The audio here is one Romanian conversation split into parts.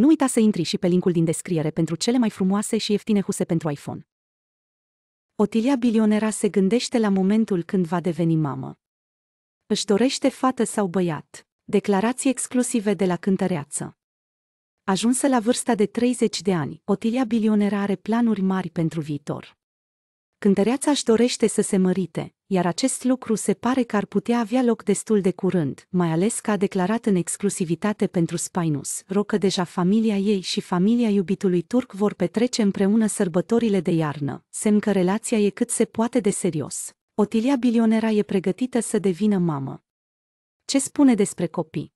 Nu uita să intri și pe linkul din descriere pentru cele mai frumoase și ieftine huse pentru iPhone. Otilia bilionera se gândește la momentul când va deveni mamă. Își dorește fată sau băiat. Declarații exclusive de la cântăreață. Ajunsă la vârsta de 30 de ani, Otilia bilionera are planuri mari pentru viitor. Cântăreața își dorește să se mărite, iar acest lucru se pare că ar putea avea loc destul de curând, mai ales că a declarat în exclusivitate pentru Spinus, rocă deja familia ei și familia iubitului turc vor petrece împreună sărbătorile de iarnă, semn că relația e cât se poate de serios. Otilia bilionera e pregătită să devină mamă. Ce spune despre copii?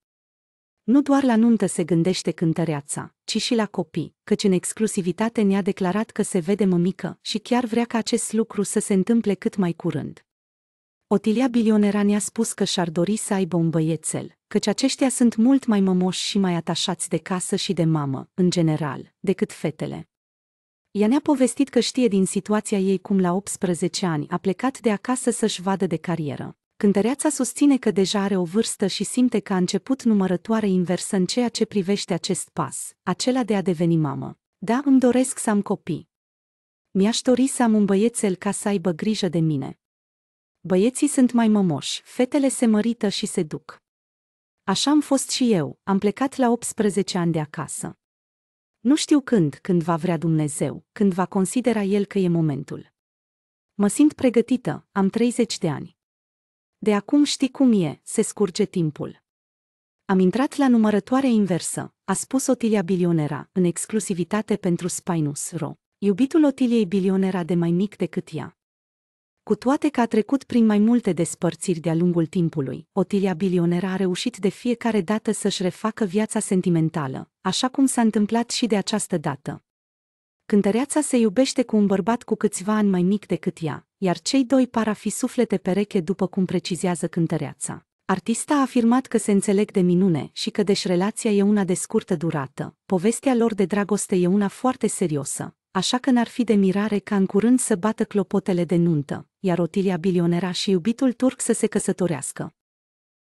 Nu doar la nuntă se gândește cântăreața, ci și la copii, căci în exclusivitate ne-a declarat că se vede mămică și chiar vrea ca acest lucru să se întâmple cât mai curând. Otilia Bilionera ne-a spus că și-ar dori să aibă un băiețel, căci aceștia sunt mult mai mămoși și mai atașați de casă și de mamă, în general, decât fetele. Ea ne-a povestit că știe din situația ei cum la 18 ani a plecat de acasă să-și vadă de carieră. Cântăreața susține că deja are o vârstă și simte că a început numărătoare inversă în ceea ce privește acest pas, acela de a deveni mamă. Da, îmi doresc să am copii. Mi-aș dori să am un băiețel ca să aibă grijă de mine, Băieții sunt mai mămoși, fetele se mărită și se duc. Așa am fost și eu, am plecat la 18 ani de acasă. Nu știu când, când va vrea Dumnezeu, când va considera El că e momentul. Mă simt pregătită, am 30 de ani. De acum știi cum e, se scurge timpul. Am intrat la numărătoare inversă, a spus Otilia Bilionera, în exclusivitate pentru Spinus Ro. Iubitul Otiliei Bilionera de mai mic decât ea. Cu toate că a trecut prin mai multe despărțiri de-a lungul timpului, Otilia bilionera a reușit de fiecare dată să-și refacă viața sentimentală, așa cum s-a întâmplat și de această dată. Cântăreața se iubește cu un bărbat cu câțiva ani mai mic decât ea, iar cei doi par a fi suflete pereche după cum precizează cântăreața. Artista a afirmat că se înțeleg de minune și că deși relația e una de scurtă durată, povestea lor de dragoste e una foarte serioasă, așa că n-ar fi de mirare ca în curând să bată clopotele de nuntă, iar Otilia bilionera și iubitul turc să se căsătorească.